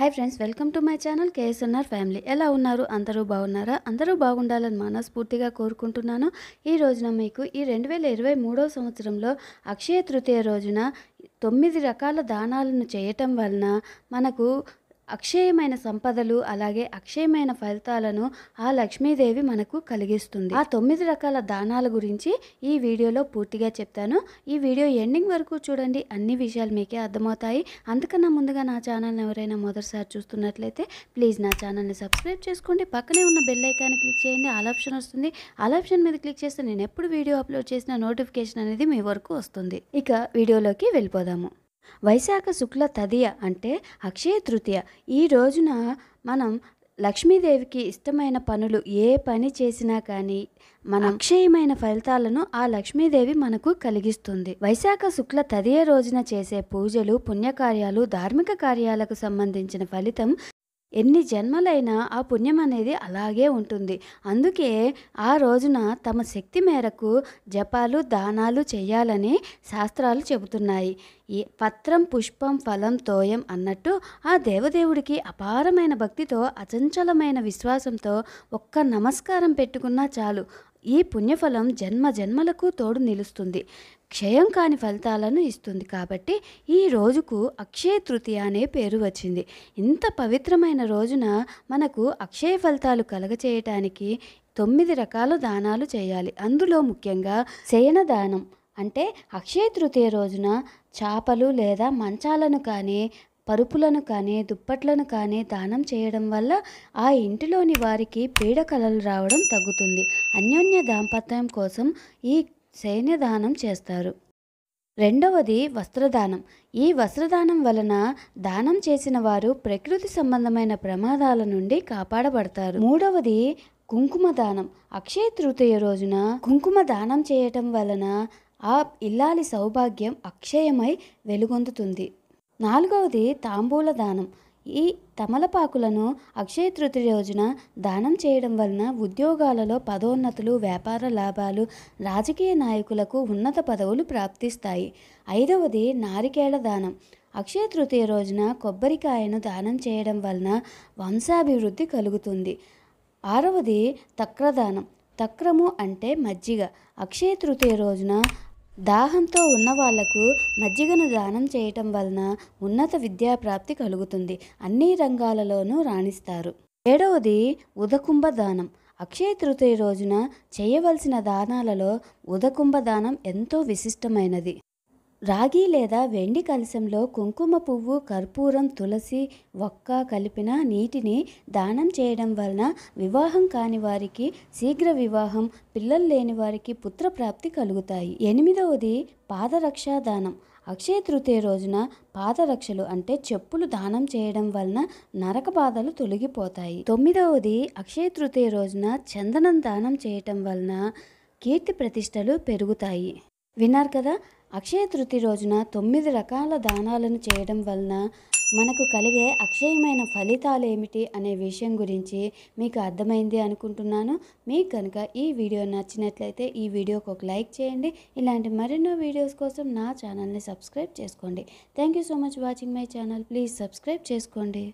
hi friends welcome to my channel KSNR family ఎలా ఉన్నారు అందరూ బాగున్నారా అందరూ బాగుండాలని మనస్ఫూర్తిగా కోరుకుంటున్నాను ఈ రోజున మీకు ఈ రెండు వేల ఇరవై మూడో సంవత్సరంలో అక్షయ తృతీయ రోజున తొమ్మిది రకాల దానాలను చేయటం వలన మనకు అక్షయమైన సంపదలు అలాగే అక్షయమైన ఫలితాలను ఆ లక్ష్మీదేవి మనకు కలిగిస్తుంది ఆ తొమ్మిది రకాల దానాల గురించి ఈ వీడియోలో పూర్తిగా చెప్తాను ఈ వీడియో ఎండింగ్ వరకు చూడండి అన్ని విషయాలు మీకే అర్థమవుతాయి అందుకన్నా ముందుగా నా ఛానల్ని ఎవరైనా మొదటిసారి చూస్తున్నట్లయితే ప్లీజ్ నా ఛానల్ని సబ్స్క్రైబ్ చేసుకోండి పక్కనే ఉన్న బెల్ ఐకాన్ని క్లిక్ చేయండి ఆల్ ఆప్షన్ వస్తుంది ఆల్ ఆప్షన్ మీద క్లిక్ చేస్తే నేను ఎప్పుడు వీడియో అప్లోడ్ చేసిన నోటిఫికేషన్ అనేది మీ వరకు వస్తుంది ఇక వీడియోలోకి వెళ్ళిపోదాము వైశాఖ శుక్ల తదియ అంటే అక్షయ తృతీయ ఈ రోజున మనం లక్ష్మీదేవికి ఇష్టమైన పనులు ఏ పని చేసినా కానీ మన అక్షయమైన ఫలితాలను ఆ లక్ష్మీదేవి మనకు కలిగిస్తుంది వైశాఖ శుక్ల తదియ రోజున చేసే పూజలు పుణ్యకార్యాలు ధార్మిక కార్యాలకు సంబంధించిన ఫలితం ఎన్ని జన్మలైనా ఆ పుణ్యం అనేది అలాగే ఉంటుంది అందుకే ఆ రోజున తమ శక్తి మేరకు జపాలు దానాలు చేయాలని శాస్త్రాలు చెబుతున్నాయి ఈ పత్రం పుష్పం ఫలం తోయం అన్నట్టు ఆ దేవదేవుడికి అపారమైన భక్తితో అచంచలమైన విశ్వాసంతో ఒక్క నమస్కారం పెట్టుకున్నా చాలు ఈ పుణ్యఫలం జన్మ జన్మలకు తోడు నిలుస్తుంది క్షయం కాని ఫలితాలను ఇస్తుంది కాబట్టి ఈ రోజుకు అక్షయ తృతీయ అనే పేరు వచ్చింది ఇంత పవిత్రమైన రోజున మనకు అక్షయ ఫలితాలు కలగచేయటానికి తొమ్మిది రకాల దానాలు చేయాలి అందులో ముఖ్యంగా శయన దానం అంటే అక్షయ తృతీయ రోజున చేపలు లేదా మంచాలను కానీ పరుపులను కానీ దుప్పట్లను కానీ దానం చేయడం వల్ల ఆ ఇంటిలోని వారికి పీడ కలలు రావడం తగ్గుతుంది అన్యోన్య దాంపత్యం కోసం ఈ సైన్యదానం దానం చేస్తారు రెండవది వస్త్రదానం ఈ వస్త్రదానం వలన దానం చేసిన వారు ప్రకృతి సంబంధమైన ప్రమాదాల నుండి కాపాడబడతారు మూడవది కుంకుమ దానం అక్షయ తృతీయ రోజున కుంకుమ దానం చేయటం వలన ఆ ఇల్లాలి సౌభాగ్యం అక్షయమై వెలుగొందుతుంది నాలుగవది తాంబూల దానం ఈ తమలపాకులను అక్షయ తృతీయ రోజున దానం చేయడం వలన ఉద్యోగాలలో పదోన్నతులు వ్యాపార లాభాలు రాజకీయ నాయకులకు ఉన్నత పదవులు ప్రాప్తిస్తాయి ఐదవది నారికేళ దానం అక్షయ తృతీయ రోజున కొబ్బరికాయను దానం చేయడం వలన వంశాభివృద్ధి కలుగుతుంది ఆరవది తక్రదానం తక్రము అంటే మజ్జిగ అక్షయ తృతీయ రోజున దాహంతో ఉన్న వాళ్లకు మజ్జిగను దానం చేయటం వలన ఉన్నత విద్యా ప్రాప్తి కలుగుతుంది అన్ని రంగాలలోనూ రాణిస్తారు ఏడవది ఉదకుంభ దానం అక్షయ తృతీయ రోజున చేయవలసిన దానాలలో ఉదకుంభ దానం ఎంతో విశిష్టమైనది రాగి లేదా వెండి కలశంలో కుంకుమ పువ్వు కర్పూరం తులసి వక్క కలిపిన నీటిని దానం చేయడం వలన వివాహం కాని వారికి శీఘ్ర వివాహం పిల్లలు లేని వారికి పుత్రప్రాప్తి కలుగుతాయి ఎనిమిదవది పాదరక్షా దానం అక్షయ తృతీయ రోజున పాదరక్షలు అంటే చెప్పులు దానం చేయడం వలన నరక బాధలు తొలగిపోతాయి తొమ్మిదవది అక్షయ తృతీయ రోజున చందనం దానం చేయటం వలన కీర్తి ప్రతిష్టలు పెరుగుతాయి విన్నారు కదా అక్షయ తృతి రోజున తొమ్మిది రకాల దానాలను చేయడం వలన మనకు కలిగే అక్షయమైన ఫలితాలు ఏమిటి అనే విషయం గురించి మీకు అర్థమైంది అనుకుంటున్నాను మీకు కనుక ఈ వీడియో నచ్చినట్లయితే ఈ వీడియోకి ఒక లైక్ చేయండి ఇలాంటి మరెన్నో వీడియోస్ కోసం నా ఛానల్ని సబ్స్క్రైబ్ చేసుకోండి thank you so much watching my channel please subscribe చేసుకోండి